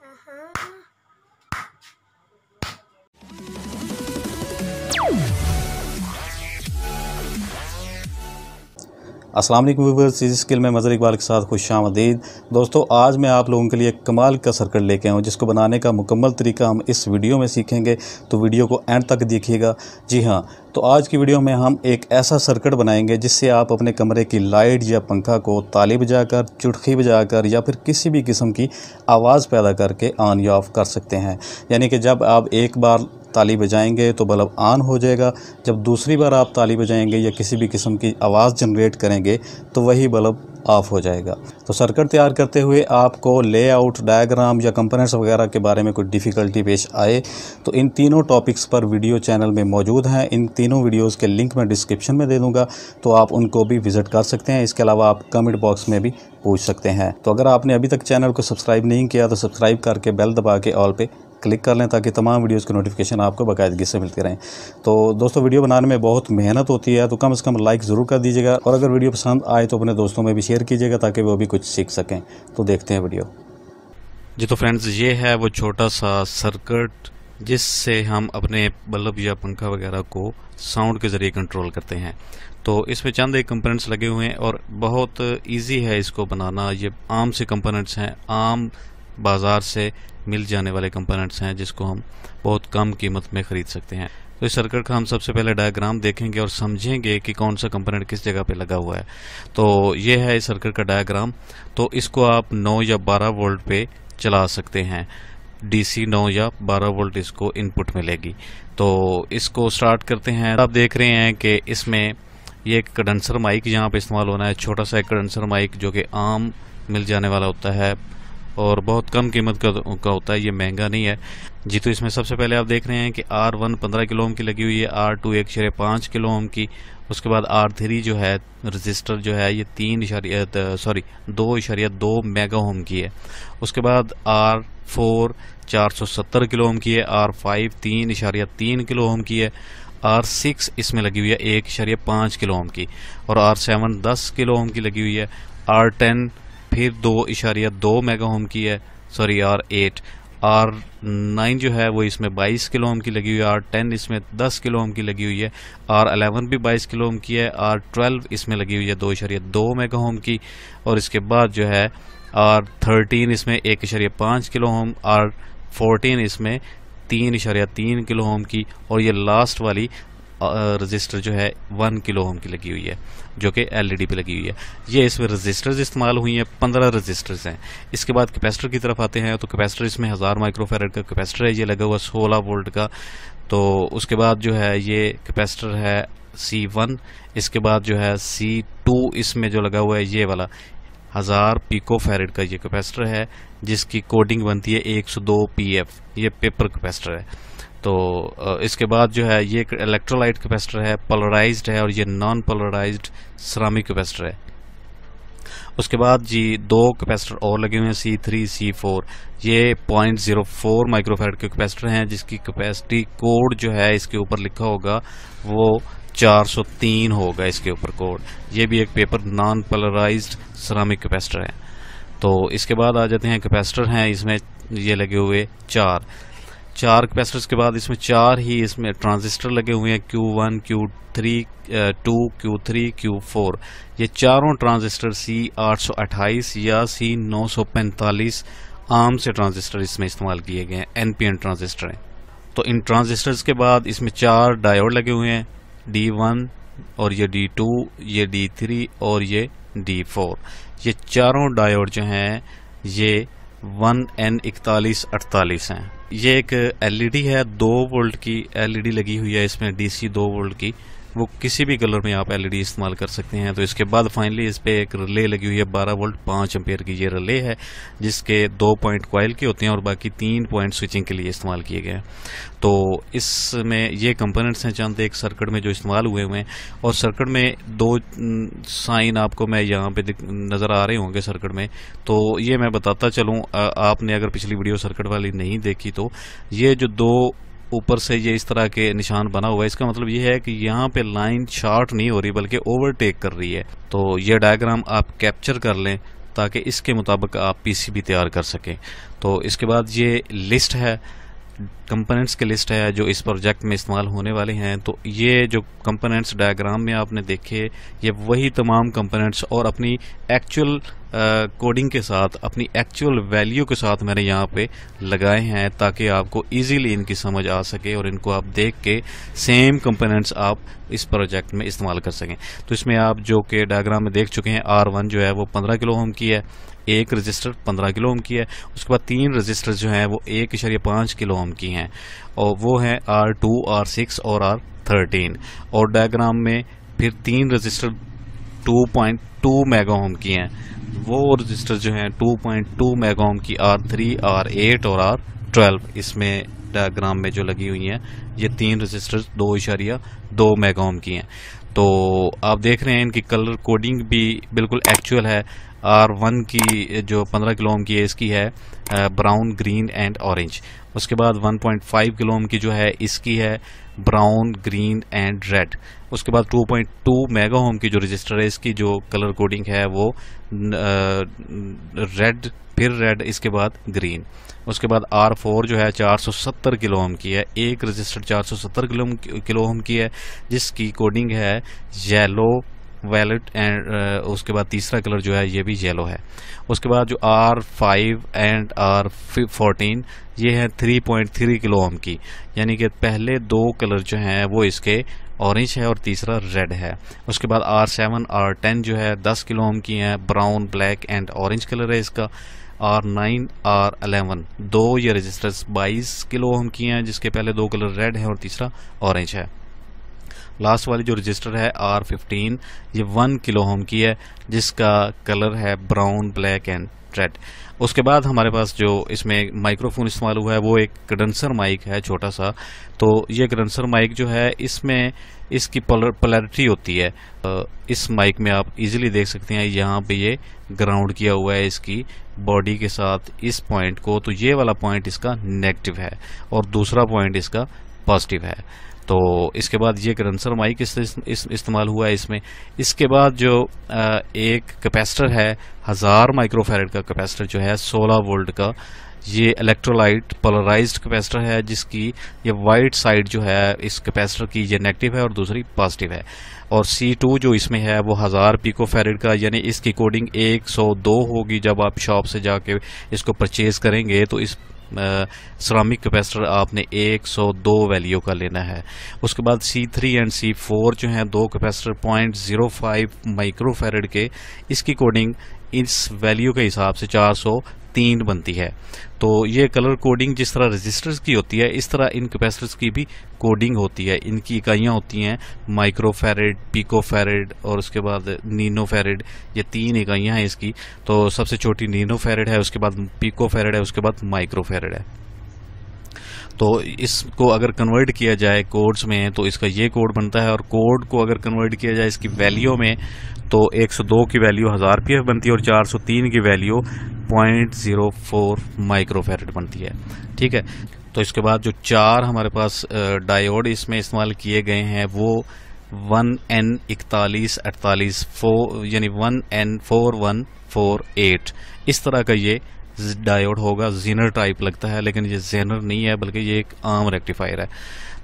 Uh-huh. अस्सलाम वालेकुम viewers इस स्किल में मज़र इकबाल के साथ खुश आमदीद दोस्तों आज मैं आप लोगों के लिए कमाल का सर्कल लेके आया हूँ जिसको बनाने का मुकम्मल तरीका हम इस वीडियो में सीखेंगे तो वीडियो को एंड तक देखिएगा जी हाँ तो आज की वीडियो में हम एक ऐसा सर्कट बनाएंगे जिससे आप अपने कमरे की लाइट या पंखा को ताली बजाकर चुटकी बजाकर या फिर किसी भी किस्म की आवाज़ पैदा करके ऑन या ऑफ़ कर सकते हैं यानी कि जब आप एक बार ताली बजाएंगे तो बल्ब ऑन हो जाएगा जब दूसरी बार आप ताली बजाएंगे या किसी भी किस्म की आवाज़ जनरेट करेंगे तो वही बल्ब ऑफ हो जाएगा तो सर्किट तैयार करते हुए आपको लेआउट डायग्राम या कंपोनेंट्स वगैरह के बारे में कुछ डिफ़िकल्टी पेश आए तो इन तीनों टॉपिक्स पर वीडियो चैनल में मौजूद हैं इन तीनों वीडियोस के लिंक मैं डिस्क्रिप्शन में दे दूंगा तो आप उनको भी विज़िट कर सकते हैं इसके अलावा आप कमेंट बॉक्स में भी पूछ सकते हैं तो अगर आपने अभी तक चैनल को सब्सक्राइब नहीं किया तो सब्सक्राइब करके बेल दबा के ऑल पे क्लिक कर लें ताकि तमाम वीडियोज़ की नोटिफिकेशन आपको बाकायदगी से मिलती रहें तो दोस्तों वीडियो बनाने में बहुत मेहनत होती है तो कम से कम लाइक ज़रूर कर दीजिएगा और अगर वीडियो पसंद आए तो अपने दोस्तों में भी शेयर कीजिएगा ताकि वो भी कुछ सीख सकें तो देखते हैं वीडियो जी तो फ्रेंड्स ये है वो छोटा सा सर्किट जिससे हम अपने बल्ब या पंखा वगैरह को साउंड के ज़रिए कंट्रोल करते हैं तो इसमें चंद एक कंपोनेंट्स लगे हुए हैं और बहुत इजी है इसको बनाना ये आम से कंपोनेंट्स हैं आम बाज़ार से मिल जाने वाले कंपोनेंट्स हैं जिसको हम बहुत कम कीमत में ख़रीद सकते हैं तो इस सर्किट का हम सबसे पहले डायग्राम देखेंगे और समझेंगे कि कौन सा कंपोनेंट किस जगह पे लगा हुआ है तो ये है इस सर्किट का डायग्राम तो इसको आप 9 या 12 वोल्ट पे चला सकते हैं डीसी 9 या 12 वोल्ट इसको इनपुट मिलेगी तो इसको स्टार्ट करते हैं आप देख रहे हैं कि इसमें ये एक कडेंसर माइक यहाँ पर इस्तेमाल होना है छोटा सा एक कडेंसर माइक जो कि आम मिल जाने वाला होता है और बहुत कम कीमत का तो- का होता है ये महंगा नहीं है जी तो इसमें सबसे पहले आप देख रहे हैं कि आर वन पंद्रह किलो ओम की लगी हुई है आर टू एक शरे पाँच किलो ओम की उसके बाद आर थ्री जो है रजिस्टर जो है ये तीन इशारियत सॉरी दो इशारियत दो मेगा होम की है उसके बाद आर फोर चार सौ सत्तर किलो ओम की है आर फाइव तीन इशारिया तीन किलो ओम की है आर सिक्स इसमें लगी हुई है एक इशारिया पाँच किलो ओम की और आर सेवन दस किलो ओम की लगी हुई है आर टेन आखिर दो इशारिया दो मेगा होम की है sorry R eight R nine जो है वो इसमें बाईस किलो ओम की लगी हुई है आर टेन इसमें दस किलो ओम की लगी हुई है आर अलेवन भी बाईस किलो ओम की है आर ट्वेल्व इसमें लगी हुई है दो इशारिया दो मेगा होम की और इसके बाद जो है आर थर्टीन इसमें एक इशारिया पाँच किलो होम आर फोर्टीन इसमें तीन इशारिया तीन किलो होम की और ये लास्ट वाली रजिस्टर जो है वन किलो होम की लगी हुई है जो कि एलईडी e पे लगी हुई है ये इसमें रजिस्टर्स इस्तेमाल हुई हैं पंद्रह रजिस्टर्स हैं इसके बाद कैपेसिटर की तरफ आते हैं तो कैपेसिटर इसमें हज़ार माइक्रोफेरेट का कैपेसिटर है ये लगा हुआ सोलह वोल्ट का तो उसके बाद जो है ये कैपेसिटर है सी वन इसके बाद जो है सी टू इसमें जो लगा हुआ है ये वाला हज़ार पीको फेरेट का ये कैपेसिटर है जिसकी कोडिंग बनती है पी एफ ये पेपर कैपेसिटर है तो इसके बाद जो है ये एक इलेक्ट्रोलाइट कैपेसिटर है पोलराइज्ड है और ये नॉन पोलराइज्ड सरामिक कैपेसिटर है उसके बाद जी दो कैपेसिटर और लगे हुए हैं सी थ्री सी फोर ये पॉइंट ज़ीरो फोर माइक्रोफेड के कैपेसिटर हैं जिसकी कैपेसिटी कोड जो है इसके ऊपर लिखा होगा वो 403 होगा इसके ऊपर कोड ये भी एक paper non polarised ceramic capacitor है तो इसके बाद आ जाते हैं कैपेसिटर हैं इसमें ये लगे हुए चार चार कैपेसिटर्स के बाद इसमें चार ही इसमें ट्रांजिस्टर लगे हुए हैं Q one Q three two Q three Q four ये चारों ट्रांजिस्टर सी आठ सौ अट्ठाईस या सी नौ सौ पैंतालीस आम से ट्रांजिस्टर इसमें इस्तेमाल किए गए हैं एन पी एन ट्रांजिस्टर हैं तो इन ट्रांजिस्टर्स के बाद इसमें चार डायोड लगे हुए हैं डी वन और ये डी टू ये डी थ्री और ये डी फोर ये चारों डायोड जो हैं ये वन एन इकतालीस अड़तालीस हैं ये एक एलईडी e है दो वोल्ट की एलईडी e लगी हुई है इसमें डीसी दो वोल्ट की वो किसी भी कलर में आप एलईडी e इस्तेमाल कर सकते हैं तो इसके बाद फाइनली इस पर एक रिले लगी हुई है बारह वोल्ट पाँच एम्पेयर की ये रिले है जिसके दो पॉइंट कॉयल के होते हैं और बाकी तीन पॉइंट स्विचिंग के लिए इस्तेमाल किए गए हैं तो इसमें ये कंपोनेंट्स हैं चंद एक सर्कट में जो इस्तेमाल हुए हुए हैं और सर्कट में दो साइन आपको मैं यहाँ पे नज़र आ रहे होंगे सर्कट में तो ये मैं बताता चलूँ आपने अगर पिछली वीडियो सर्कट वाली नहीं देखी तो ये जो दो ऊपर से ये इस तरह के निशान बना हुआ है इसका मतलब ये है कि यहाँ पे लाइन शार्ट नहीं हो रही बल्कि ओवरटेक कर रही है तो ये डायग्राम आप कैप्चर कर लें ताकि इसके मुताबिक आप पीसीबी तैयार कर सकें तो इसके बाद ये लिस्ट है कंपोनेंट्स की लिस्ट है जो इस प्रोजेक्ट में इस्तेमाल होने वाले हैं तो ये जो कंपोनेंट्स डायग्राम में आपने देखे ये वही तमाम कंपोनेंट्स और अपनी एक्चुअल कोडिंग uh, के साथ अपनी एक्चुअल वैल्यू के साथ मैंने यहाँ पे लगाए हैं ताकि आपको इजीली इनकी समझ आ सके और इनको आप देख के सेम कंपोनेंट्स आप इस प्रोजेक्ट में इस्तेमाल कर सकें तो इसमें आप जो कि डायग्राम में देख चुके हैं आर वन जो है वो पंद्रह किलो होम की है एक रजिस्टर पंद्रह किलो ओम की है उसके बाद तीन रजिस्टर जो हैं वो एक इशारे पाँच किलो ओम की हैं और वो हैं आर टू आर सिक्स और आर थर्टीन और डायग्राम में फिर तीन रजिस्टर 2.2 मेगा ओम की हैं वो रजिस्टर जो हैं 2.2 मेगा ओम की आर थ्री आर एट और आर ट्वेल्व इसमें डायग्राम में जो लगी हुई हैं ये तीन रजिस्टर दो इशारिया दो मेगा ओम की हैं तो आप देख रहे हैं इनकी कलर कोडिंग भी बिल्कुल एक्चुअल है आर वन की जो 15 किलो ओम की है इसकी है ब्राउन ग्रीन एंड ऑरेंज उसके बाद 1.5 किलो ओम की जो है इसकी है ब्राउन ग्रीन एंड रेड उसके बाद 2.2 मेगा होम की जो रजिस्टर है इसकी जो कलर कोडिंग है वो रेड फिर रेड इसके बाद ग्रीन उसके बाद आर फोर जो है 470 किलो ओम की है एक रजिस्टर 470 किलो ओम की है जिसकी कोडिंग है येलो वैलेट एंड uh, उसके बाद तीसरा कलर जो है ये भी येलो है उसके बाद जो R five and R fourteen ये है three point three kilo ohm की यानी कि पहले दो कलर जो हैं वो इसके ऑरेंज है और तीसरा रेड है उसके बाद आर सेवन आर टेन जो है दस किलो ओम की हैं brown black and orange colour है इसका आर नाइन आर अलेवन दो ये रजिस्टर्स बाईस किलो ओम की हैं जिसके पहले दो कलर रेड है और तीसरा ऑरेंज है लास्ट वाली जो रजिस्टर है आर फिफ्टीन ये वन किलो होम की है जिसका कलर है ब्राउन ब्लैक एंड रेड उसके बाद हमारे पास जो इसमें माइक्रोफोन इस्तेमाल हुआ है वो एक कंडेंसर माइक है छोटा सा तो ये कंडेंसर माइक जो है इसमें इसकी पलरिटी होती है इस माइक में आप इजीली देख सकते हैं यहाँ पे ये ग्राउंड किया हुआ है इसकी बॉडी के साथ इस पॉइंट को तो ये वाला पॉइंट इसका नेगेटिव है और दूसरा पॉइंट इसका पॉजिटिव है तो इसके बाद ये कंडेंसर माइक इस, इस, इस्तेमाल हुआ है इसमें इसके बाद जो आ, एक कैपेसिटर है हज़ार माइक्रोफेरेट का कैपेसिटर जो है 16 वोल्ट का ये इलेक्ट्रोलाइट पोलराइज्ड कैपेसिटर है जिसकी ये वाइट साइड जो है इस कैपेसिटर की ये नेगेटिव है और दूसरी पॉजिटिव है और C2 जो इसमें है वो हज़ार पिको फेरेड का यानी इसकी कोडिंग 102 होगी जब आप शॉप से जाके इसको परचेज़ करेंगे तो इस सरामिक कैपेसिटर आपने 102 वैल्यू का लेना है उसके बाद C three and C four जो हैं दो capacitor point zero five microfarad के इसकी कोडिंग इस वैल्यू के हिसाब से चार सौ तीन बनती है तो ये कलर कोडिंग जिस तरह रजिस्टर्स की होती है इस तरह इन कैपेसिटर्स की भी कोडिंग होती है इनकी इकाइयाँ होती हैं माइक्रोफेरेड फैरेड और उसके बाद नीनो ये तीन इकाइयाँ हैं इसकी तो सबसे छोटी नीनो है उसके बाद पिको है उसके बाद माइक्रो है तो इसको अगर कन्वर्ट किया जाए कोड्स में तो इसका ये कोड बनता है और कोड को अगर कन्वर्ट किया जाए इसकी वैल्यू में तो 102 की वैल्यू हज़ार पी बनती है और 403 की value point zero four microfarad बनती है ठीक है तो इसके बाद जो चार हमारे पास डायोड इसमें इस्तेमाल किए गए हैं वो वन एन इकतालीस अड़तालीस फोर यानी one N four one four eight इस तरह का ये डायोड होगा जीनर टाइप लगता है लेकिन ये जेनर नहीं है बल्कि ये एक आम रेक्टिफायर है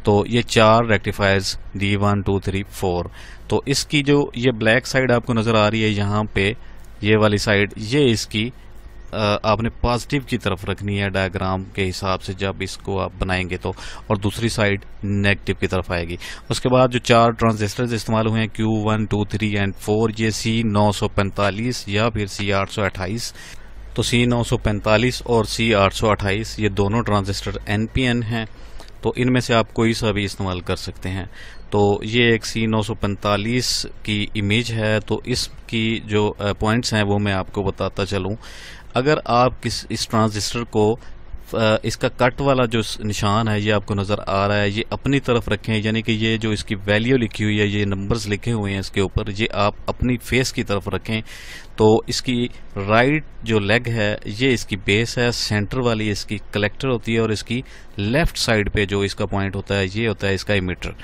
तो ये चार rectifiers D one two three four तो इसकी जो ये ब्लैक साइड आपको नज़र आ रही है यहाँ पे ये वाली साइड ये इसकी आपने पॉजिटिव की तरफ रखनी है डायग्राम के हिसाब से जब इसको आप बनाएंगे तो और दूसरी साइड नेगेटिव की तरफ आएगी उसके बाद जो चार ट्रांजिस्टर्स इस्तेमाल हुए हैं Q one two three and four ये सी नौ सौ पैंतालीस या फिर सी आठ सौ अट्ठाईस तो सी नौ सौ पैंतालीस और सी आठ सौ अट्ठाईस ये दोनों ट्रांजिस्टर एन पी एन हैं तो इनमें से आप कोई सा भी इस्तेमाल कर सकते हैं तो ये एक सी नौ सौ पैंतालीस की इमेज है तो इसकी जो पॉइंट्स हैं वो मैं आपको बताता चलूँ अगर आप किस इस ट्रांजिस्टर को इसका कट वाला जो निशान है ये आपको नज़र आ रहा है ये अपनी तरफ रखें यानी कि ये जो इसकी वैल्यू लिखी हुई है ये नंबर्स लिखे हुए हैं इसके ऊपर ये आप अपनी फेस की तरफ रखें तो इसकी राइट जो लेग है ये इसकी बेस है सेंटर वाली इसकी कलेक्टर होती है और इसकी लेफ़्ट साइड पे जो इसका पॉइंट होता है ये होता है इसका इमीटर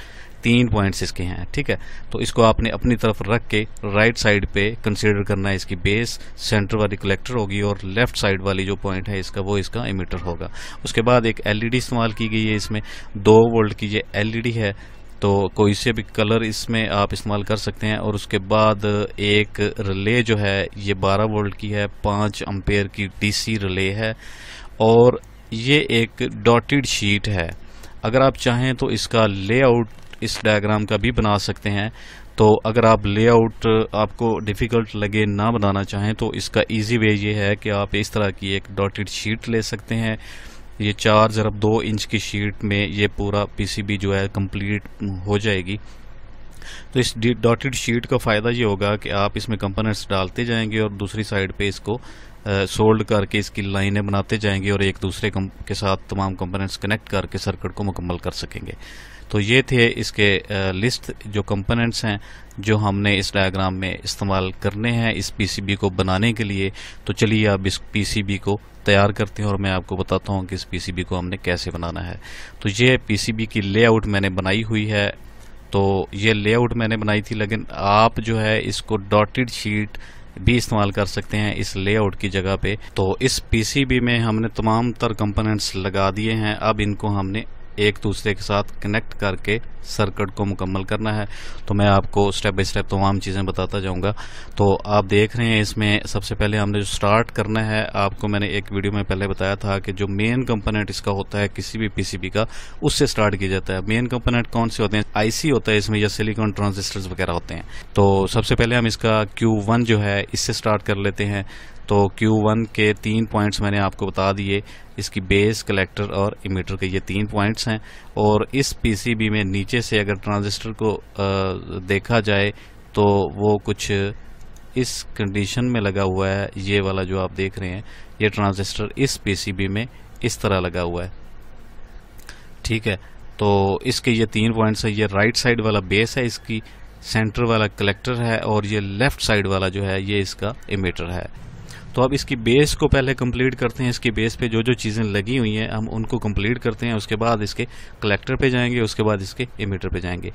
तीन पॉइंट्स इसके हैं ठीक है तो इसको आपने अपनी तरफ रख के राइट साइड पे कंसीडर करना है इसकी बेस सेंटर वाली कलेक्टर होगी और लेफ्ट साइड वाली जो पॉइंट है इसका वो इसका इमीटर होगा उसके बाद एक एलईडी e इस्तेमाल की गई है इसमें दो वोल्ट की ये एलईडी e है तो कोई से भी कलर इसमें आप इस्तेमाल कर सकते हैं और उसके बाद एक रिले जो है ये 12 वोल्ट की है पाँच अम्पेयर की डीसी रिले है और ये एक डॉटेड शीट है अगर आप चाहें तो इसका लेआउट इस डायग्राम का भी बना सकते हैं तो अगर आप लेआउट आपको डिफ़िकल्ट लगे ना बनाना चाहें तो इसका इजी वे ये है कि आप इस तरह की एक डॉटेड शीट ले सकते हैं ये चार ज़रब दो इंच की शीट में ये पूरा पीसीबी जो है कंप्लीट हो जाएगी तो इस डॉटेड शीट का फ़ायदा ये होगा कि आप इसमें कंपोनेंट्स डालते जाएंगे और दूसरी साइड पर इसको सोल्ड करके इसकी लाइनें बनाते जाएंगे और एक दूसरे के साथ तमाम कंपोनेंट्स कनेक्ट करके सर्किट को मुकम्मल कर सकेंगे तो ये थे इसके लिस्ट जो कंपोनेंट्स हैं जो हमने इस डायग्राम में इस्तेमाल करने हैं इस पीसीबी को बनाने के लिए तो चलिए अब इस पीसीबी को तैयार करते हैं और मैं आपको बताता हूँ कि इस पीसीबी को हमने कैसे बनाना है तो ये पीसीबी की लेआउट मैंने बनाई हुई है तो ये लेआउट मैंने बनाई थी लेकिन आप जो है इसको डॉटेड शीट भी इस्तेमाल कर सकते हैं इस लेआउट की जगह पे तो इस पीसीबी में हमने तमाम तर कंपोनेंट्स लगा दिए हैं अब इनको हमने एक दूसरे के साथ कनेक्ट करके सर्किट को मुकम्मल करना है तो मैं आपको स्टेप बाय स्टेप तमाम चीज़ें बताता जाऊंगा तो आप देख रहे हैं इसमें सबसे पहले हमने जो स्टार्ट करना है आपको मैंने एक वीडियो में पहले बताया था कि जो मेन कंपोनेंट इसका होता है किसी भी पीसीबी का उससे स्टार्ट किया जाता है मेन कंपोनेंट कौन से होते हैं आईसी होता है इसमें या सिलीकॉन ट्रांजिस्टर्स वगैरह होते हैं तो सबसे पहले हम इसका क्यू वन जो है इससे स्टार्ट कर लेते हैं तो Q1 के तीन पॉइंट्स मैंने आपको बता दिए इसकी बेस कलेक्टर और इमीटर के ये तीन पॉइंट्स हैं और इस पीसीबी में नीचे से अगर ट्रांजिस्टर को देखा जाए तो वो कुछ इस कंडीशन में लगा हुआ है ये वाला जो आप देख रहे हैं ये ट्रांजिस्टर इस पीसीबी में इस तरह लगा हुआ है ठीक है तो इसके ये तीन पॉइंट्स है ये राइट साइड वाला बेस है इसकी सेंटर वाला कलेक्टर है और ये लेफ्ट साइड वाला जो है ये इसका इमीटर है तो अब इसकी बेस को पहले कंप्लीट करते हैं इसकी बेस पे जो जो चीज़ें लगी हुई हैं हम उनको कंप्लीट करते हैं उसके बाद इसके कलेक्टर पे जाएंगे उसके बाद इसके इमीटर पे जाएंगे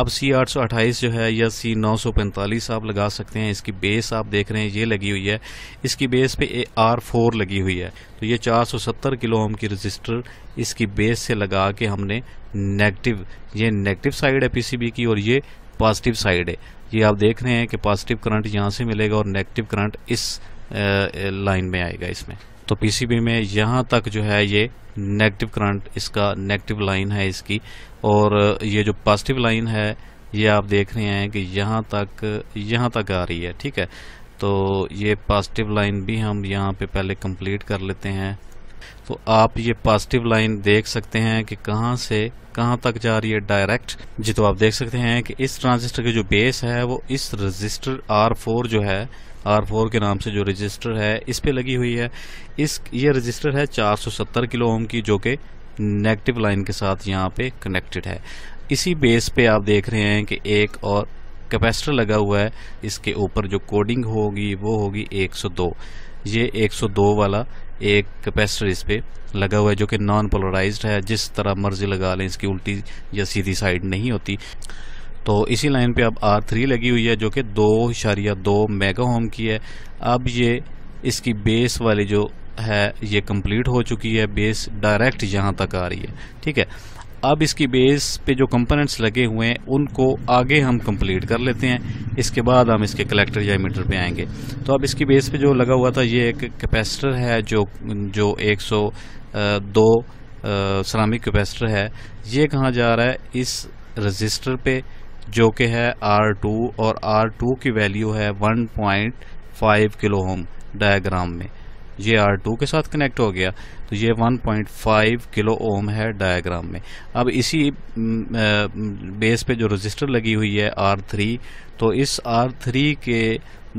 अब सी आठ जो है या सी नौ आप लगा सकते हैं इसकी बेस आप देख रहे हैं ये लगी हुई है इसकी बेस पे ए आर फोर लगी हुई है तो ये 470 किलो ओम की रजिस्टर इसकी बेस से लगा के हमने नेगेटिव ये नेगेटिव साइड है पी की और ये पॉजिटिव साइड है ये आप देख रहे हैं कि पॉजिटिव करंट यहाँ से मिलेगा और नेगेटिव करंट इस लाइन में आएगा इसमें तो पीसीबी में यहाँ तक जो है ये नेगेटिव करंट इसका नेगेटिव लाइन है इसकी और ये जो पॉजिटिव लाइन है ये आप देख रहे हैं कि यहाँ तक यहाँ तक आ रही है ठीक है तो ये पॉजिटिव लाइन भी हम यहाँ पे पहले कंप्लीट कर लेते हैं तो आप ये पॉजिटिव लाइन देख सकते हैं कि कहाँ से कहाँ तक जा रही है डायरेक्ट जी तो आप देख सकते हैं कि इस ट्रांजिस्टर की जो बेस है वो इस रजिस्टर आर फोर जो है आर फोर के नाम से जो रजिस्टर है इस पे लगी हुई है इस ये रजिस्टर है 470 किलो ओम की जो कि नेगेटिव लाइन के साथ यहाँ पे कनेक्टेड है इसी बेस पे आप देख रहे हैं कि एक और कैपेसिटर लगा हुआ है इसके ऊपर जो कोडिंग होगी वो होगी 102 ये 102 वाला एक कैपेसिटर इस पर लगा हुआ है जो कि नॉन पोलराइज्ड है जिस तरह मर्जी लगा लें इसकी उल्टी या सीधी साइड नहीं होती तो इसी लाइन पे अब आर थ्री लगी हुई है जो कि दो इशारिया दो मेगा होम की है अब ये इसकी बेस वाली जो है ये कंप्लीट हो चुकी है बेस डायरेक्ट यहाँ तक आ रही है ठीक है अब इसकी बेस पे जो कंपोनेंट्स लगे हुए हैं उनको आगे हम कंप्लीट कर लेते हैं इसके बाद हम इसके कलेक्टर या मीटर पे आएंगे तो अब इसकी बेस पे जो लगा हुआ था ये एक कैपेसिटर है जो जो 102 सरामिक कैपेसिटर है ये कहाँ जा रहा है इस रजिस्टर पे जो कि है R2 और R2 की वैल्यू है 1.5 किलो होम डायग्राम में ये आर टू के साथ कनेक्ट हो गया तो ये 1.5 किलो ओम है डायग्राम में अब इसी बेस पे जो रजिस्टर लगी हुई है आर थ्री तो इस आर थ्री के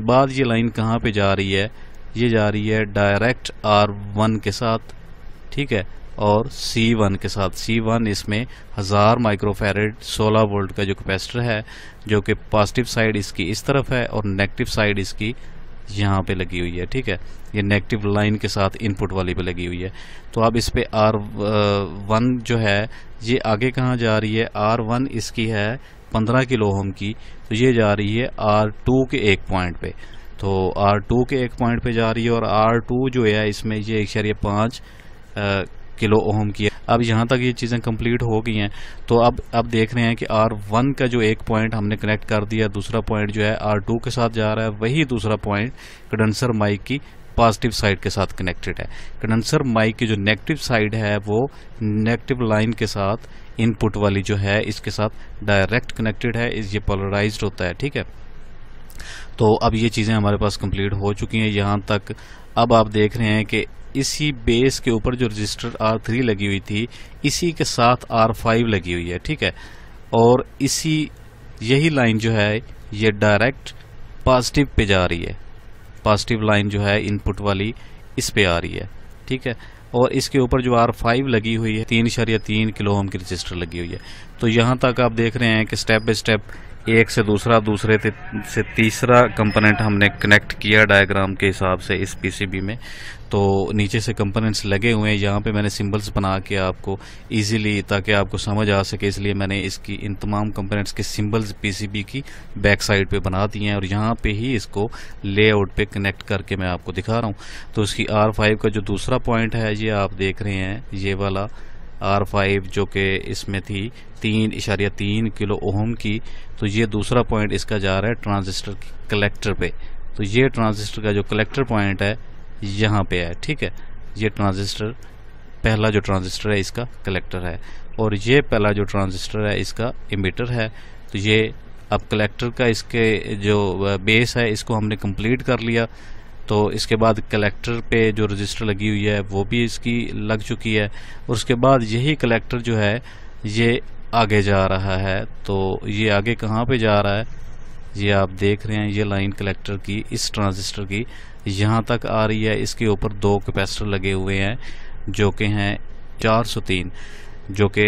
बाद ये लाइन कहाँ पे जा रही है ये जा रही है डायरेक्ट आर वन के साथ ठीक है और C1 के साथ C1 इसमें हज़ार माइक्रोफेरेड 16 वोल्ट का जो कैपेसिटर है जो कि पॉजिटिव साइड इसकी इस तरफ है और नेगेटिव साइड इसकी यहाँ पे लगी हुई है ठीक है ये नेगेटिव लाइन के साथ इनपुट वाली पे लगी हुई है तो अब इस पर आर वन जो है ये आगे कहाँ जा रही है आर वन इसकी है पंद्रह किलो होम की तो ये जा रही है आर टू के एक पॉइंट पे तो आर टू के एक पॉइंट पे जा रही है और आर टू जो है इसमें ये एक शरीय पाँच uh, किलो ओहम की है अब यहाँ तक ये चीज़ें कंप्लीट हो गई हैं तो अब अब देख रहे हैं कि आर वन का जो एक पॉइंट हमने कनेक्ट कर दिया दूसरा पॉइंट जो है आर टू के साथ जा रहा है वही दूसरा पॉइंट कंडेंसर माइक की पॉजिटिव साइड के साथ कनेक्टेड है कंडेंसर माइक की जो नेगेटिव साइड है वो नेगेटिव लाइन के साथ इनपुट वाली जो है इसके साथ डायरेक्ट कनेक्टेड है इस ये पोलराइज होता है ठीक है तो अब ये चीज़ें हमारे पास कंप्लीट हो चुकी हैं यहाँ तक अब आप देख रहे हैं कि इसी बेस के ऊपर जो रजिस्टर आर थ्री लगी हुई थी इसी के साथ आर फाइव लगी हुई है ठीक है और इसी यही लाइन जो है ये डायरेक्ट पॉजिटिव पे जा रही है पॉजिटिव लाइन जो है इनपुट वाली इस पे आ रही है ठीक है और इसके ऊपर जो आर फाइव लगी हुई है तीन या तीन किलो ओम की रजिस्टर लगी हुई है तो यहाँ तक आप देख रहे हैं कि स्टेप बाई स्टेप एक से दूसरा दूसरे से तीसरा कंपोनेंट हमने कनेक्ट किया डायग्राम के हिसाब से इस पीसीबी में तो नीचे से कंपोनेंट्स लगे हुए हैं यहाँ पे मैंने सिंबल्स बना के आपको इजीली ताकि आपको समझ आ सके इसलिए मैंने इसकी इन तमाम कंपोनेंट्स के सिंबल्स पीसीबी की बैक साइड पे बना दिए हैं और यहाँ पे ही इसको लेआउट पे कनेक्ट करके मैं आपको दिखा रहा हूँ तो इसकी आर फाइव का जो दूसरा पॉइंट है ये आप देख रहे हैं ये वाला आर फाइव जो कि इसमें थी तीन इशारिया तीन किलो ओहम की तो ये दूसरा पॉइंट इसका जा रहा है ट्रांजिस्टर कलेक्टर पे तो ये ट्रांजिस्टर का जो कलेक्टर पॉइंट है यहाँ पे है ठीक है ये ट्रांजिस्टर पहला जो ट्रांजिस्टर है इसका कलेक्टर है और ये पहला जो ट्रांजिस्टर है इसका इमीटर है तो ये अब कलेक्टर का इसके जो बेस है इसको हमने कंप्लीट कर लिया तो इसके बाद कलेक्टर पे जो रजिस्टर लगी हुई है वो भी इसकी लग चुकी है और उसके बाद यही कलेक्टर जो है ये आगे जा रहा है तो ये आगे कहाँ पे जा रहा है ये आप देख रहे हैं ये लाइन कलेक्टर की इस ट्रांजिस्टर की यहाँ तक आ रही है इसके ऊपर दो कैपेसिटर लगे हुए हैं जो कि हैं 403 जो कि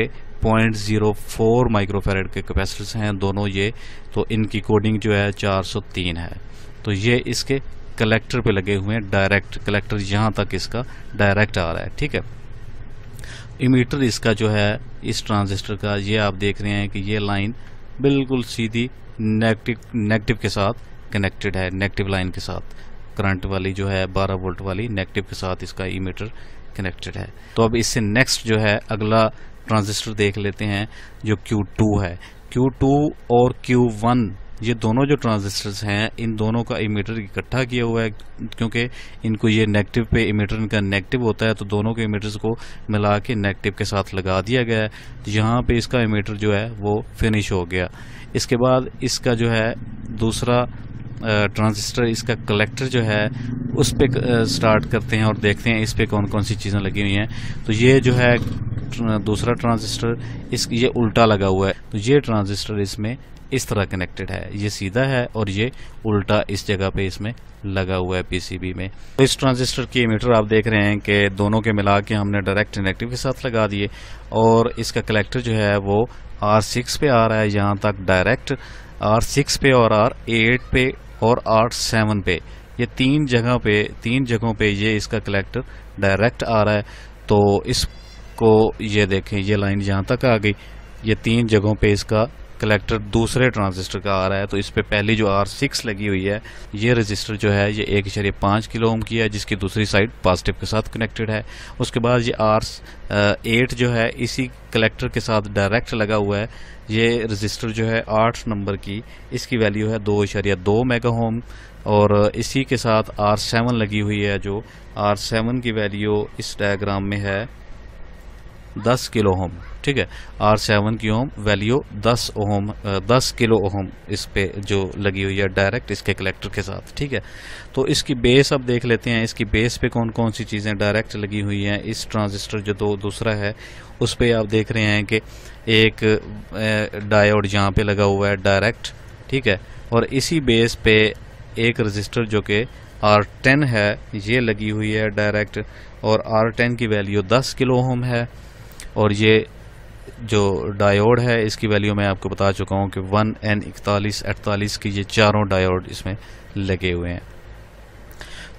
0.04 माइक्रोफेरेड के कैपेसिटर्स हैं दोनों ये तो इनकी कोडिंग जो है 403 है तो ये इसके कलेक्टर पे लगे हुए हैं डायरेक्ट कलेक्टर यहाँ तक इसका डायरेक्ट आ रहा है ठीक है इमीटर इसका जो है इस ट्रांजिस्टर का ये आप देख रहे हैं कि ये लाइन बिल्कुल सीधी नेगेटिव नेगेटिव के साथ कनेक्टेड है नेगेटिव लाइन के साथ करंट वाली जो है 12 वोल्ट वाली नेगेटिव के साथ इसका ई मीटर कनेक्टेड है तो अब इससे नेक्स्ट जो है अगला ट्रांजिस्टर देख लेते हैं जो Q2 है Q2 और Q1 ये दोनों जो ट्रांजिस्टर्स हैं इन दोनों का इमीटर इकट्ठा किया हुआ है क्योंकि इनको ये नेगेटिव पे इमीटर इनका नेगेटिव होता है तो दोनों के इमीटर्स को मिला के नेगेटिव के साथ लगा दिया गया है तो यहाँ पे इसका इमीटर जो है वो फिनिश हो गया इसके बाद इसका जो है दूसरा ट्रांजिस्टर इसका कलेक्टर जो है उस पर स्टार्ट करते हैं और देखते हैं इस पर कौन कौन सी चीज़ें लगी हुई हैं तो ये जो है दूसरा ट्रांजिस्टर इस ये उल्टा लगा हुआ है तो ये ट्रांजिस्टर इसमें इस तरह कनेक्टेड है ये सीधा है और ये उल्टा इस जगह पे इसमें लगा हुआ है पीसीबी में तो इस ट्रांजिस्टर की मीटर आप देख रहे हैं कि दोनों के मिला के हमने डायरेक्ट नेगेटिव के साथ लगा दिए और इसका कलेक्टर जो है वो आर सिक्स पे आ रहा है यहाँ तक डायरेक्ट आर सिक्स पे और आर एट पे और आर्ट सेवन पे ये तीन जगह पे तीन जगहों पे ये इसका कलेक्टर डायरेक्ट आ रहा है तो इसको ये देखें ये लाइन जहाँ तक आ गई ये तीन जगहों पे इसका कलेक्टर दूसरे ट्रांजिस्टर का आ रहा है तो इस पर पहली जो आर सिक्स लगी हुई है ये रजिस्टर जो है ये एक इशारे पाँच किलो ओम की है जिसकी दूसरी साइड पॉजिटिव के साथ कनेक्टेड है उसके बाद ये आर एट जो है इसी कलेक्टर के साथ डायरेक्ट लगा हुआ है ये रजिस्टर जो है आठ नंबर की इसकी वैल्यू है दो इशारिया दो मेगा होम और इसी के साथ आर सेवन लगी हुई है जो आर सेवन की वैल्यू इस डायग्राम में है दस किलो ओम ठीक है आर सेवन की ओम वैल्यू दस ओम दस किलो ओम इस पे जो लगी हुई है डायरेक्ट इसके कलेक्टर के साथ ठीक है तो इसकी बेस अब देख लेते हैं इसकी बेस पे कौन कौन सी चीज़ें डायरेक्ट लगी हुई हैं इस ट्रांजिस्टर जो दो दूसरा है उस पर आप देख रहे हैं कि एक डायोड यहाँ पे लगा हुआ है डायरेक्ट ठीक है और इसी बेस पे एक रजिस्टर जो कि आर टेन है ये लगी हुई है डायरेक्ट और आर टेन की वैल्यू दस किलो होम है और ये जो डायोड है इसकी वैल्यू मैं आपको बता चुका हूँ कि वन एन इकतालीस अड़तालीस की ये चारों डायोड इसमें लगे हुए हैं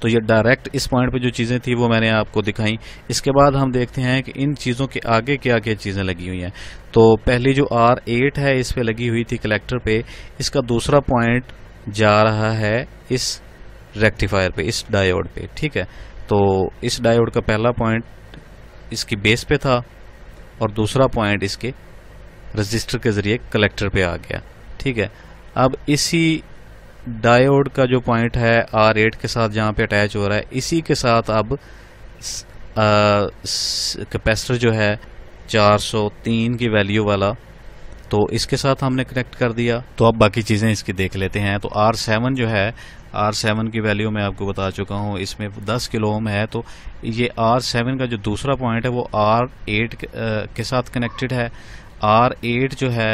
तो ये डायरेक्ट इस पॉइंट पे जो चीज़ें थी वो मैंने आपको दिखाई इसके बाद हम देखते हैं कि इन चीज़ों के आगे क्या क्या चीज़ें लगी हुई हैं तो पहली जो आर एट है इस पर लगी हुई थी कलेक्टर पे इसका दूसरा पॉइंट जा रहा है इस रेक्टिफायर पे इस डायोड पे ठीक है तो इस डायोड का पहला पॉइंट इसकी बेस पे था और दूसरा पॉइंट इसके रजिस्टर के ज़रिए कलेक्टर पे आ गया ठीक है अब इसी डायोड का जो पॉइंट है आर एट के साथ जहाँ पे अटैच हो रहा है इसी के साथ अब कैपेसिटर जो है 403 की वैल्यू वाला तो इसके साथ हमने कनेक्ट कर दिया तो अब बाकी चीज़ें इसकी देख लेते हैं तो आर सेवन जो है आर सेवन की वैल्यू मैं आपको बता चुका हूँ इसमें दस किलो ओम है तो ये आर सेवन का जो दूसरा पॉइंट है वो आर एट के साथ कनेक्टेड है आर एट जो है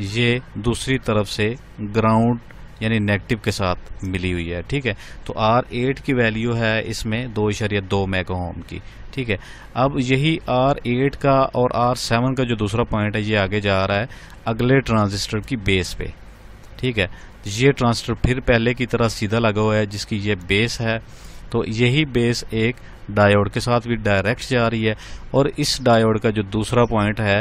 ये दूसरी तरफ से ग्राउंड यानी नेगेटिव के साथ मिली हुई है ठीक है तो आर एट की वैल्यू है इसमें दो इशारिया दो मैकोहोम की ठीक है अब यही आर एट का और आर सेवन का जो दूसरा पॉइंट है ये आगे जा रहा है अगले ट्रांजिस्टर की बेस पे ठीक है तो ये ट्रांसटर फिर पहले की तरह सीधा लगा हुआ है जिसकी ये बेस है तो यही बेस एक डायोड के साथ भी डायरेक्ट जा रही है और इस डायोड का जो दूसरा पॉइंट है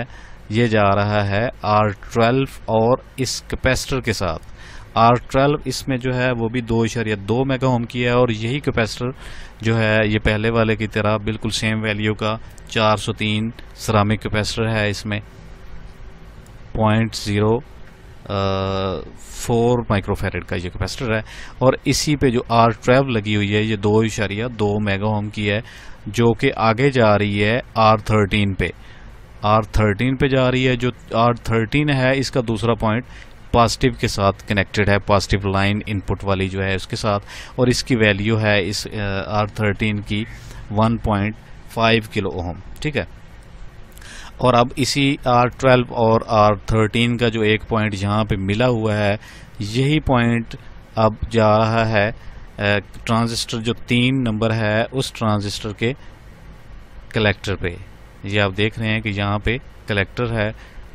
ये जा रहा है आर ट्वेल्व और इस कैपेसिटर के साथ आर ट्वेल्व इसमें जो है वो भी दो इशारिया दो मेगा होम की है और यही कैपेसिटर जो है ये पहले वाले की तरह बिल्कुल सेम वैल्यू का 403 सरामिक कैपेसिटर है इसमें पॉइंट ज़ीरो फोर माइक्रोफेरेड का ये कैपेसिटर है और इसी पे जो आर ट्वेल्व लगी हुई है ये दो इशारिया दो मेगा होम की है जो कि आगे जा रही है आर थर्टीन पे आर थर्टीन पे जा रही है जो आर थर्टीन है इसका दूसरा पॉइंट पॉजिटिव के साथ कनेक्टेड है पॉजिटिव लाइन इनपुट वाली जो है उसके साथ और इसकी वैल्यू है इस आर थर्टीन की one point five kilo ohm ठीक है और अब इसी R12 और R13 का जो एक पॉइंट यहाँ पे मिला हुआ है यही पॉइंट अब जा रहा है ट्रांजिस्टर जो तीन नंबर है उस ट्रांजिस्टर के कलेक्टर पे ये आप देख रहे हैं कि यहाँ पे कलेक्टर है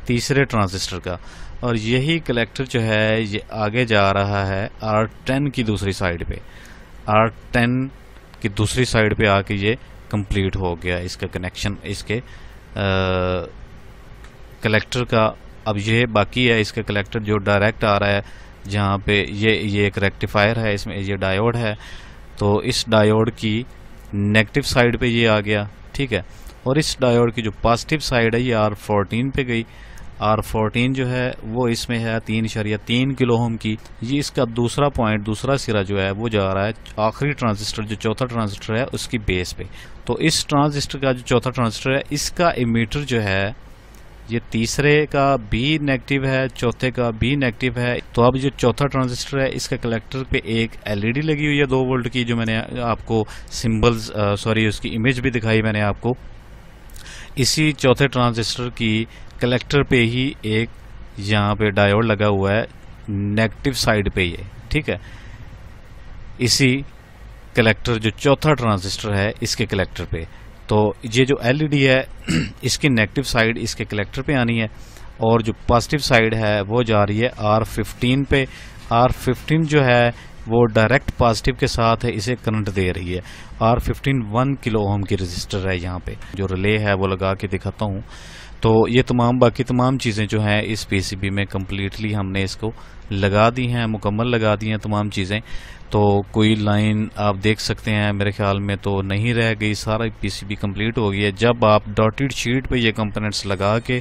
तीसरे ट्रांजिस्टर का और यही कलेक्टर जो है ये आगे जा रहा है आर टेन की दूसरी साइड पे आर टेन की दूसरी साइड पे आके ये कंप्लीट हो गया इसका कनेक्शन इसके कलेक्टर का अब यह बाकी है इसका कलेक्टर जो डायरेक्ट आ रहा है जहाँ पे ये ये एक रेक्टिफायर है इसमें ये डायोड है तो इस डायोड की नेगेटिव साइड पे ये आ गया ठीक है और इस डायोड की जो पॉजिटिव साइड है ये आर फोर्टीन पे गई आर फोर्टीन जो है वो इसमें है तीन इशारिया तीन किलो होम की ये इसका दूसरा पॉइंट दूसरा सिरा जो है वो जा रहा है आखिरी ट्रांजिस्टर जो चौथा ट्रांजिस्टर है उसकी बेस पे तो इस ट्रांजिस्टर का जो चौथा ट्रांजिस्टर है इसका इमीटर जो है ये तीसरे का भी नेगेटिव है चौथे का भी नेगेटिव है तो अब जो चौथा ट्रांजिस्टर है इसका कलेक्टर पे एक एलईडी e लगी हुई है दो वोल्ट की जो मैंने आपको सिंबल्स सॉरी uh, उसकी इमेज भी दिखाई मैंने आपको इसी चौथे ट्रांजिस्टर की कलेक्टर पे ही एक यहाँ पे डायोड लगा हुआ है नेगेटिव साइड पे ये ठीक है इसी कलेक्टर जो चौथा ट्रांजिस्टर है इसके कलेक्टर पे तो ये जो एलईडी e है इसकी नेगेटिव साइड इसके कलेक्टर पे आनी है और जो पॉजिटिव साइड है वो जा रही है आर फिफ्टीन पे आर फिफ्टीन जो है वो डायरेक्ट पॉजिटिव के साथ है इसे करंट दे रही है R fifteen one kilo ohm की रजिस्टर है यहाँ पे जो रिले है वो लगा के दिखाता हूँ तो ये तमाम बाकी तमाम चीज़ें जो हैं इस पीसीबी में कम्प्लीटली हमने इसको लगा दी हैं मुकम्मल लगा दी हैं तमाम चीज़ें तो कोई लाइन आप देख सकते हैं मेरे ख्याल में तो नहीं रह गई सारा पीसीबी कंप्लीट हो गया जब आप डॉटेड शीट पे ये कंपोनेंट्स लगा के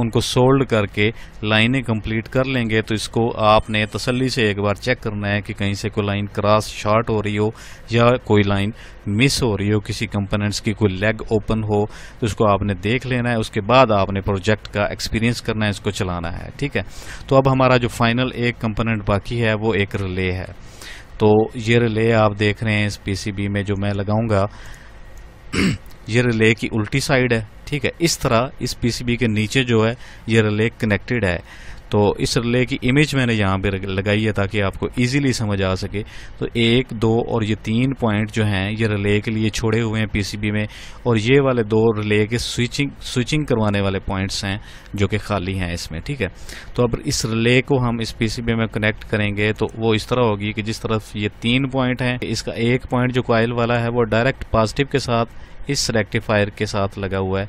उनको सोल्ड करके लाइनें कंप्लीट कर लेंगे तो इसको आपने तसल्ली से एक बार चेक करना है कि कहीं से कोई लाइन क्रॉस शॉर्ट हो रही हो या कोई लाइन मिस हो रही हो किसी कंपोनेंट्स की कोई लेग ओपन हो तो उसको आपने देख लेना है उसके बाद आपने प्रोजेक्ट का एक्सपीरियंस करना है इसको चलाना है ठीक है तो अब हमारा जो फाइनल एक कंपोनेंट बाकी है वो एक रिले है तो ये रिले आप देख रहे हैं इस पीसीबी में जो मैं लगाऊंगा ये रिले की उल्टी साइड है ठीक है इस तरह इस पीसीबी के नीचे जो है ये रिले कनेक्टेड है तो इस रिले की इमेज मैंने यहाँ पे लगाई है ताकि आपको इजीली समझ आ सके तो एक दो और ये तीन पॉइंट जो हैं ये रिले के लिए छोड़े हुए हैं पीसीबी में और ये वाले दो रिले के स्विचिंग स्विचिंग करवाने वाले पॉइंट्स हैं जो कि खाली हैं इसमें ठीक है तो अब इस रिले को हम इस पीसीबी में कनेक्ट करेंगे तो वो इस तरह होगी कि जिस तरफ ये तीन पॉइंट हैं इसका एक पॉइंट जो कॉयल वाला है वो डायरेक्ट पॉजिटिव के साथ इस रेक्टिफायर के साथ लगा हुआ है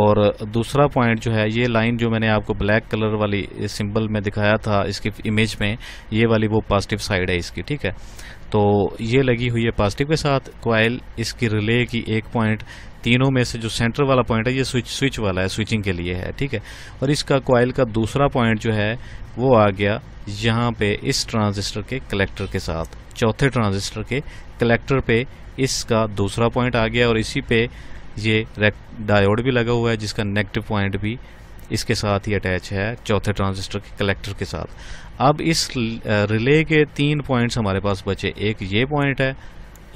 और दूसरा पॉइंट जो है ये लाइन जो मैंने आपको ब्लैक कलर वाली सिंबल में दिखाया था इसकी इमेज में ये वाली वो पॉजिटिव साइड है इसकी ठीक है तो ये लगी हुई है पॉजिटिव के साथ क्वाइल इसकी रिले की एक पॉइंट तीनों में से जो सेंटर वाला पॉइंट है ये स्विच स्विच वाला है स्विचिंग के लिए है ठीक है और इसका क्वाइल का दूसरा पॉइंट जो है वो आ गया यहाँ पे इस ट्रांजिस्टर के कलेक्टर के साथ चौथे ट्रांजिस्टर के कलेक्टर पे इसका दूसरा पॉइंट आ गया और इसी पे ये डायोड भी लगा हुआ है जिसका नेगेटिव पॉइंट भी इसके साथ ही अटैच है चौथे ट्रांजिस्टर के कलेक्टर के साथ अब इस रिले के तीन पॉइंट्स हमारे पास बचे एक ये पॉइंट है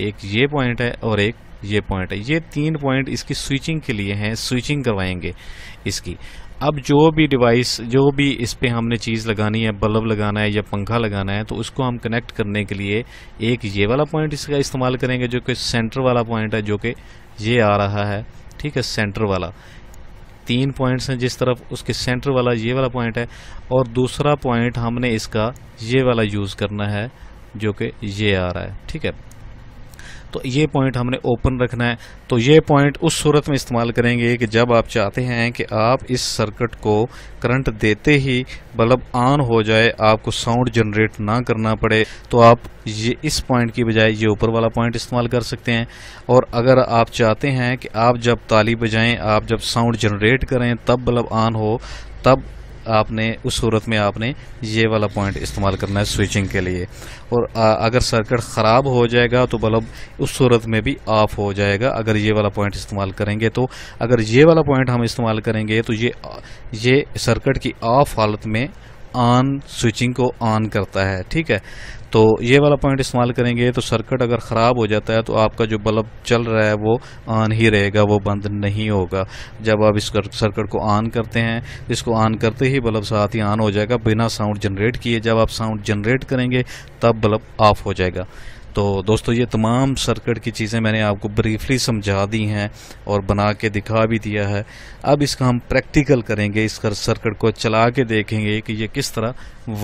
एक ये पॉइंट है और एक ये पॉइंट है ये तीन पॉइंट इसकी स्विचिंग के लिए हैं स्विचिंग करवाएंगे इसकी अब जो भी डिवाइस जो भी इस पर हमने चीज़ लगानी है बल्ब लगाना है या पंखा लगाना है तो उसको हम कनेक्ट करने के लिए एक ये वाला पॉइंट इसका इस्तेमाल करेंगे जो कि सेंटर वाला पॉइंट है जो कि ये आ रहा है ठीक है सेंटर वाला तीन पॉइंट्स हैं जिस तरफ उसके सेंटर वाला ये वाला पॉइंट है और दूसरा पॉइंट हमने इसका ये वाला यूज़ करना है जो कि ये आ रहा है ठीक है तो ये पॉइंट हमने ओपन रखना है तो ये पॉइंट उस सूरत में इस्तेमाल करेंगे कि जब आप चाहते हैं कि आप इस सर्किट को करंट देते ही बल्ब ऑन हो जाए आपको साउंड जनरेट ना करना पड़े तो आप ये इस पॉइंट की बजाय ये ऊपर वाला पॉइंट इस्तेमाल कर सकते हैं और अगर आप चाहते हैं कि आप जब ताली बजाएं आप जब साउंड जनरेट करें तब बल्ब ऑन हो तब आपने उस सूरत में आपने ये वाला पॉइंट इस्तेमाल करना है स्विचिंग के लिए और आ, अगर सर्किट ख़राब हो जाएगा तो बल्ब उस सूरत में भी ऑफ हो जाएगा अगर ये वाला पॉइंट इस्तेमाल करेंगे तो अगर ये वाला पॉइंट हम इस्तेमाल करेंगे तो ये ये सर्किट की ऑफ हालत में ऑन स्विचिंग को ऑन करता है ठीक है तो ये वाला पॉइंट इस्तेमाल करेंगे तो सर्किट अगर ख़राब हो जाता है तो आपका जो बल्ब चल रहा है वो ऑन ही रहेगा वो बंद नहीं होगा जब आप इस सर्किट को ऑन करते हैं इसको ऑन करते ही बल्ब साथ ही ऑन हो जाएगा बिना साउंड जनरेट किए जब आप साउंड जनरेट करेंगे तब बल्ब ऑफ हो जाएगा तो दोस्तों ये तमाम सर्किट की चीज़ें मैंने आपको ब्रीफली समझा दी हैं और बना के दिखा भी दिया है अब इसका हम प्रैक्टिकल करेंगे इस कर सर्किट को चला के देखेंगे कि ये किस तरह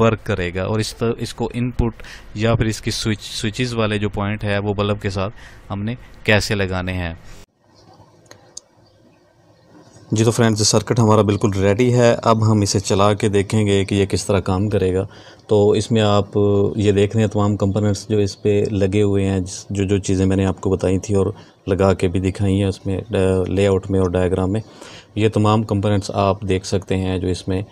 वर्क करेगा और इस तर, इसको इनपुट या फिर इसकी स्विच स्विचेस वाले जो पॉइंट है वो बल्ब के साथ हमने कैसे लगाने हैं जी तो फ्रेंड्स सर्किट हमारा बिल्कुल रेडी है अब हम इसे चला के देखेंगे कि ये किस तरह काम करेगा तो इसमें आप ये देख रहे हैं तमाम कंपोनेंट्स जो इस पर लगे हुए हैं जो जो चीज़ें मैंने आपको बताई थी और लगा के भी दिखाई हैं उसमें लेआउट में और डायग्राम में ये तमाम कंपोनेंट्स आप देख सकते हैं जो इसमें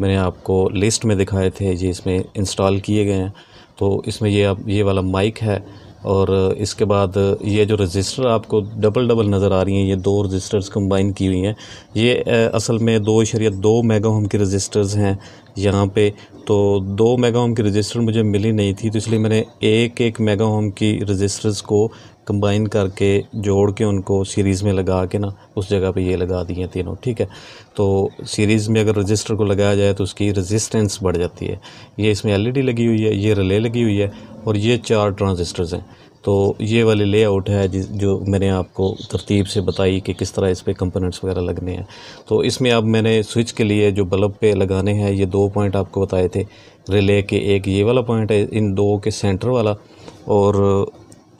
मैंने आपको लिस्ट में दिखाए थे जिसमें इसमें इंस्टॉल किए गए हैं तो इसमें ये आप ये वाला माइक है और इसके बाद ये जो रजिस्टर आपको डबल डबल नज़र आ रही हैं ये दो रजिस्टर्स कंबाइन की हुई हैं ये असल में दो शरीय दो मेगाहम की रजिस्टर्स हैं यहाँ पे तो दो मेगा होम की रजिस्टर मुझे मिली नहीं थी तो इसलिए मैंने एक एक मेगा होम की रजिस्टर्स को कंबाइन करके जोड़ के उनको सीरीज़ में लगा के ना उस जगह पे ये लगा दिए तीनों ठीक है तो सीरीज़ में अगर रजिस्टर को लगाया जाए तो उसकी रेजिस्टेंस बढ़ जाती है ये इसमें एलईडी e लगी हुई है ये रिले लगी हुई है और ये चार ट्रांजिस्टर्स हैं तो ये वाले लेआउट है जिस जो मैंने आपको तरतीब से बताई कि किस तरह इस पर कंपोनेंट्स वगैरह लगने हैं तो इसमें अब मैंने स्विच के लिए जो बल्ब पे लगाने हैं ये दो पॉइंट आपको बताए थे रिले के एक ये वाला पॉइंट है इन दो के सेंटर वाला और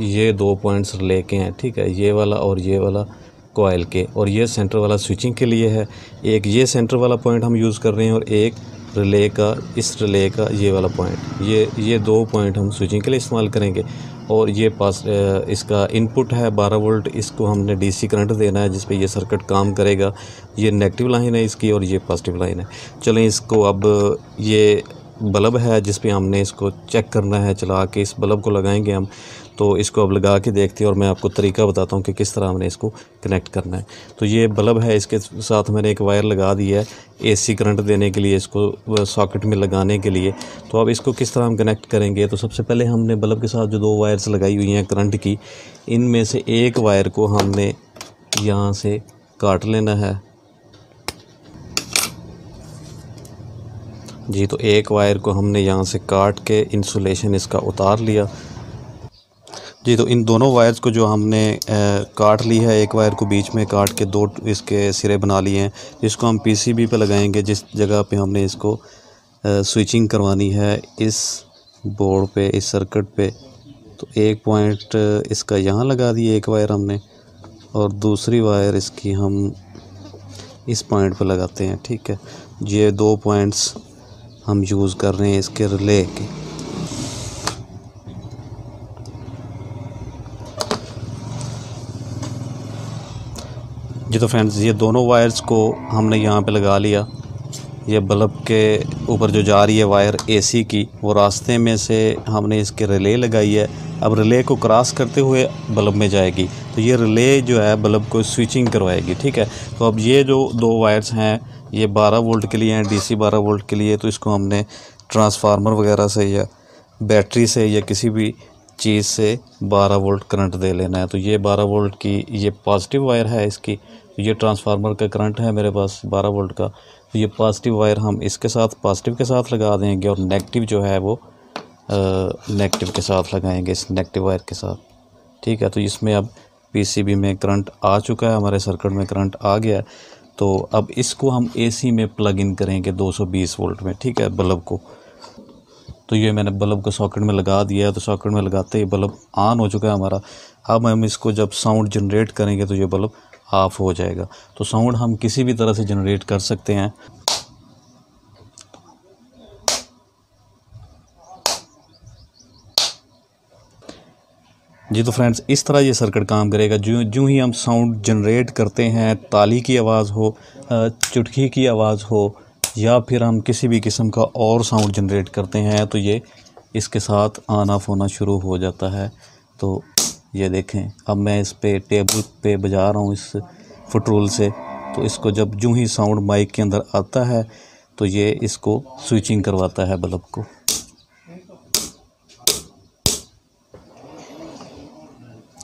ये दो पॉइंट्स लेके के हैं ठीक है ये वाला और ये वाला कोयल के और ये सेंटर वाला स्विचिंग के लिए है एक ये सेंटर वाला पॉइंट हम यूज़ कर रहे हैं और एक रिले का इस रिले का ये वाला पॉइंट ये ये दो पॉइंट हम स्विचिंग के लिए इस्तेमाल करेंगे और ये पास इसका इनपुट है 12 वोल्ट इसको हमने डीसी करंट देना है जिस पे ये सर्किट काम करेगा ये नेगेटिव लाइन है इसकी और ये पॉजिटिव लाइन है चलें इसको अब ये बल्ब है जिस पे हमने इसको चेक करना है चला के इस बल्ब को लगाएंगे हम तो इसको अब लगा के देखते हैं और मैं आपको तरीका बताता हूँ कि किस तरह हमने इसको कनेक्ट करना है तो ये बल्ब है इसके साथ मैंने एक वायर लगा दी है एसी करंट देने के लिए इसको सॉकेट में लगाने के लिए तो अब इसको किस तरह हम कनेक्ट करेंगे तो सबसे पहले हमने बल्ब के साथ जो दो वायर्स लगाई हुई हैं करंट की इनमें से एक वायर को हमने यहाँ से काट लेना है जी तो एक वायर को हमने यहाँ से काट के इंसुलेशन इसका उतार लिया जी तो इन दोनों वायर्स को जो हमने काट ली है एक वायर को बीच में काट के दो इसके सिरे बना लिए हैं इसको हम पीसीबी पर लगाएंगे जिस जगह पे हमने इसको स्विचिंग करवानी है इस बोर्ड पे इस सर्किट पे तो एक पॉइंट इसका यहाँ लगा दिए एक वायर हमने और दूसरी वायर इसकी हम इस पॉइंट पर लगाते हैं ठीक है ये दो पॉइंट्स हम यूज़ कर रहे हैं इसके रिले के जी तो फ्रेंड्स ये दोनों वायर्स को हमने यहाँ पे लगा लिया ये बल्ब के ऊपर जो जा रही है वायर एसी की वो रास्ते में से हमने इसके रिले लगाई है अब रिले को क्रॉस करते हुए बल्ब में जाएगी तो ये रिले जो है बल्ब को स्विचिंग करवाएगी ठीक है तो अब ये जो दो वायर्स हैं ये 12 वोल्ट के लिए हैं डीसी 12 वोल्ट के लिए तो इसको हमने ट्रांसफार्मर वगैरह से या बैटरी से या किसी भी चीज़ से 12 वोल्ट करंट दे लेना है तो ये 12 वोल्ट की ये पॉजिटिव वायर है इसकी तो ये ट्रांसफार्मर का करंट है मेरे पास 12 वोल्ट का तो ये पॉजिटिव वायर हम इसके साथ पॉजिटिव के साथ लगा देंगे और नेगेटिव जो है वो नेगेटिव के साथ लगाएंगे इस नेगेटिव वायर के साथ ठीक है तो इसमें अब पीसीबी में करंट आ चुका है हमारे सर्किट में करंट आ गया है तो अब इसको हम एसी में प्लग इन करेंगे 220 वोल्ट में ठीक है बल्ब को तो ये मैंने बल्ब को सॉकेट में लगा दिया है तो सॉकेट में लगाते ही बल्ब ऑन हो चुका है हमारा अब हम इसको जब साउंड जनरेट करेंगे तो ये बल्ब ऑफ हो जाएगा तो साउंड हम किसी भी तरह से जनरेट कर सकते हैं जी तो फ्रेंड्स इस तरह ये सर्किट काम करेगा जो जो ही हम साउंड जनरेट करते हैं ताली की आवाज़ हो चुटकी की आवाज़ हो या फिर हम किसी भी किस्म का और साउंड जनरेट करते हैं तो ये इसके साथ आना फोना शुरू हो जाता है तो ये देखें अब मैं इस पर टेबल पे बजा रहा हूँ इस फुटरोल से तो इसको जब जूँ ही साउंड माइक के अंदर आता है तो ये इसको स्विचिंग करवाता है बल्ब को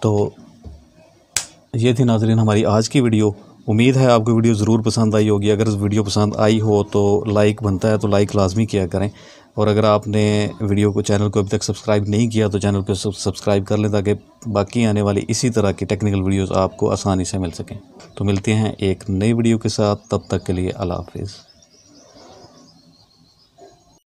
तो ये थी नाजरीन हमारी आज की वीडियो उम्मीद है आपको वीडियो ज़रूर पसंद आई होगी अगर वीडियो पसंद आई हो तो लाइक बनता है तो लाइक लाजमी किया करें और अगर आपने वीडियो को चैनल को अभी तक सब्सक्राइब नहीं किया तो चैनल को सब्सक्राइब कर लें ताकि बाकी आने वाली इसी तरह की टेक्निकल वीडियोस आपको आसानी से मिल सकें तो मिलते हैं एक नई वीडियो के साथ तब तक के लिए अल्लाह हाफिज़